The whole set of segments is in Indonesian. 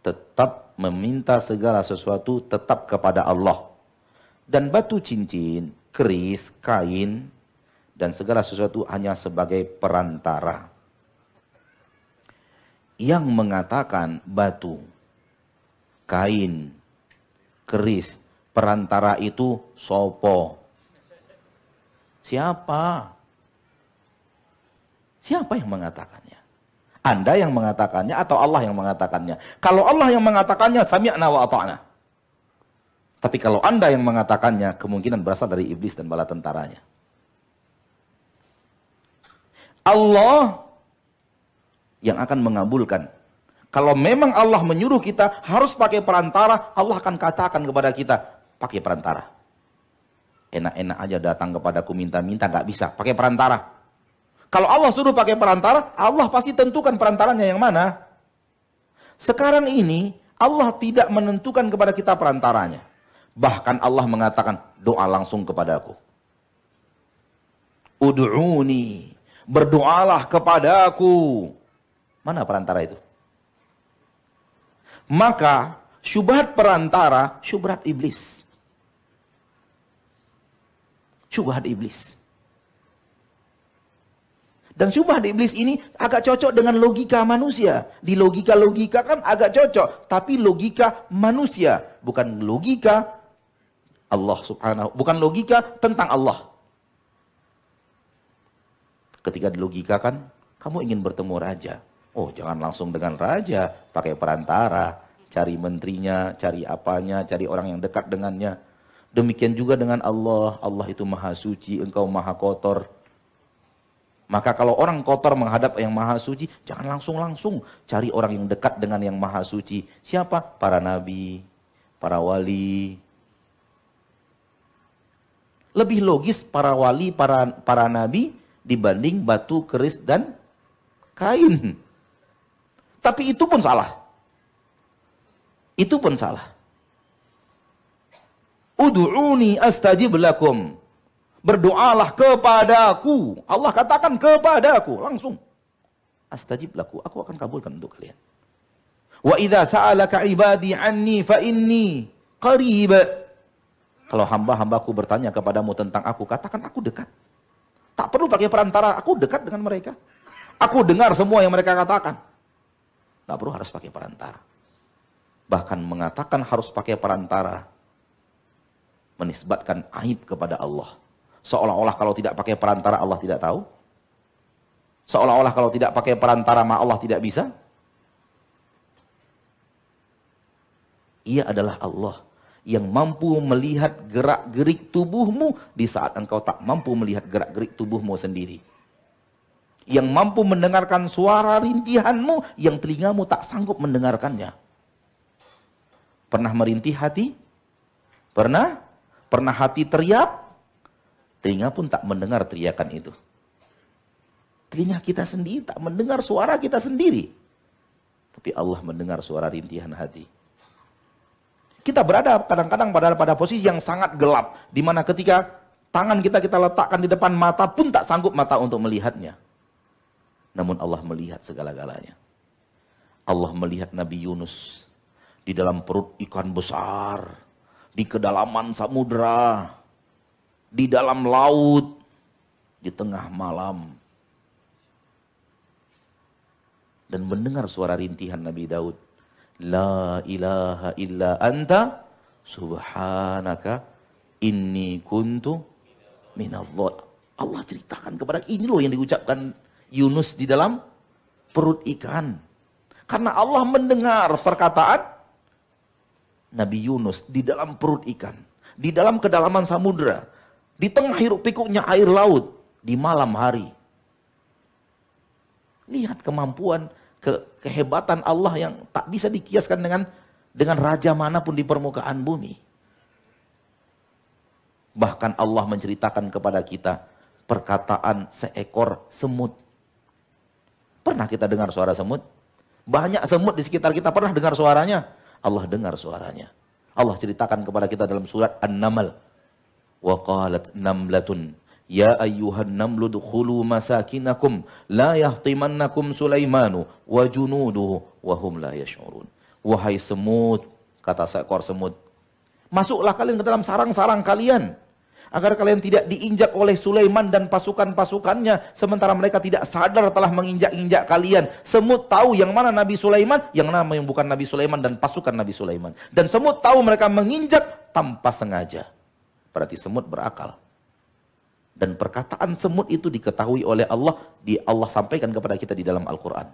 tetap meminta segala sesuatu tetap kepada Allah. Dan batu cincin, keris, kain, dan segala sesuatu hanya sebagai perantara. Yang mengatakan batu, kain, keris, perantara itu sopo. Siapa? Siapa yang mengatakannya? Anda yang mengatakannya atau Allah yang mengatakannya? Kalau Allah yang mengatakannya, sami'na wa ata'na. Tapi kalau Anda yang mengatakannya, kemungkinan berasal dari iblis dan bala tentaranya. Allah yang akan mengabulkan. Kalau memang Allah menyuruh kita harus pakai perantara, Allah akan katakan kepada kita, pakai perantara. Enak-enak aja datang kepadaku minta-minta, nggak bisa, pakai perantara. Kalau Allah suruh pakai perantara, Allah pasti tentukan perantaranya yang mana. Sekarang ini Allah tidak menentukan kepada kita perantaranya. Bahkan Allah mengatakan doa langsung kepadaku. Udu'uni, berdoalah kepadaku. Mana perantara itu? Maka syubhat perantara, syubhat iblis. Syubhat iblis. Dan di iblis ini agak cocok dengan logika manusia. Di logika-logika kan agak cocok, tapi logika manusia, bukan logika Allah Subhanahu, bukan logika tentang Allah. Ketika logika di kan kamu ingin bertemu raja. Oh, jangan langsung dengan raja, pakai perantara, cari menterinya, cari apanya, cari orang yang dekat dengannya. Demikian juga dengan Allah, Allah itu maha suci, engkau maha kotor maka kalau orang kotor menghadap yang maha suci, jangan langsung-langsung. Cari orang yang dekat dengan yang maha suci. Siapa? Para nabi, para wali. Lebih logis para wali, para para nabi dibanding batu keris dan kain. Tapi itu pun salah. Itu pun salah. Udu'uni astajib lakum. Berdoalah kepadaku. Allah katakan kepadaku. Langsung. Astajib laku. Aku akan kabulkan untuk kalian. Wa idha sa'alaka ibadi anni fa inni qarib. Kalau hamba-hambaku bertanya kepadamu tentang aku, katakan aku dekat. Tak perlu pakai perantara, aku dekat dengan mereka. Aku dengar semua yang mereka katakan. Tak perlu harus pakai perantara. Bahkan mengatakan harus pakai perantara. Menisbatkan aib kepada Allah. Seolah-olah kalau tidak pakai perantara Allah tidak tahu. Seolah-olah kalau tidak pakai perantara ma Allah tidak bisa. Ia adalah Allah yang mampu melihat gerak-gerik tubuhmu di saat engkau tak mampu melihat gerak-gerik tubuhmu sendiri. Yang mampu mendengarkan suara rintihanmu yang telingamu tak sanggup mendengarkannya. Pernah merintih hati? Pernah? Pernah hati teriak? Telinga pun tak mendengar teriakan itu. Telinga kita sendiri tak mendengar suara kita sendiri. Tapi Allah mendengar suara rintihan hati. Kita berada kadang-kadang pada pada posisi yang sangat gelap. di mana ketika tangan kita kita letakkan di depan mata pun tak sanggup mata untuk melihatnya. Namun Allah melihat segala-galanya. Allah melihat Nabi Yunus di dalam perut ikan besar, di kedalaman samudera di dalam laut, di tengah malam. Dan mendengar suara rintihan Nabi Daud. La ilaha illa anta subhanaka inni kuntu minallah Allah ceritakan kepada ini loh yang diucapkan Yunus di dalam perut ikan. Karena Allah mendengar perkataan Nabi Yunus di dalam perut ikan, di dalam kedalaman samudra, di tengah hiruk pikuknya air laut di malam hari. Lihat kemampuan, ke, kehebatan Allah yang tak bisa dikiaskan dengan dengan raja manapun di permukaan bumi. Bahkan Allah menceritakan kepada kita perkataan seekor semut. Pernah kita dengar suara semut? Banyak semut di sekitar kita pernah dengar suaranya? Allah dengar suaranya. Allah ceritakan kepada kita dalam surat An-Naml wa qalat namlatun Ya ayyuhan namlu dukhulu masakinakum la yahtimannakum Sulaimanu wa junuduhu wa hum la yash'urun. Wahai semut, kata seekor semut, masuklah kalian ke dalam sarang-sarang kalian agar kalian tidak diinjak oleh Sulaiman dan pasukan-pasukannya sementara mereka tidak sadar telah menginjak-injak kalian. Semut tahu yang mana Nabi Sulaiman, yang nama yang bukan Nabi Sulaiman dan pasukan Nabi Sulaiman. Dan semut tahu mereka menginjak tanpa sengaja. Berarti semut berakal. Dan perkataan semut itu diketahui oleh Allah, di Allah sampaikan kepada kita di dalam Al-Quran.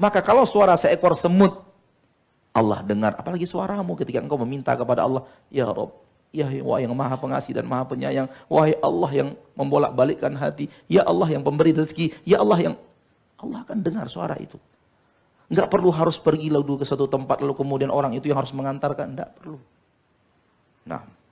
Maka kalau suara seekor semut, Allah dengar, apalagi suaramu ketika engkau meminta kepada Allah, Ya Rob, Ya wah yang maha pengasih dan maha penyayang, wahai Allah yang membolak-balikkan hati, Ya Allah yang pemberi rezeki, Ya Allah yang... Allah akan dengar suara itu. Enggak perlu harus pergi lalu ke satu tempat lalu kemudian orang itu yang harus mengantarkan, enggak perlu. Nah,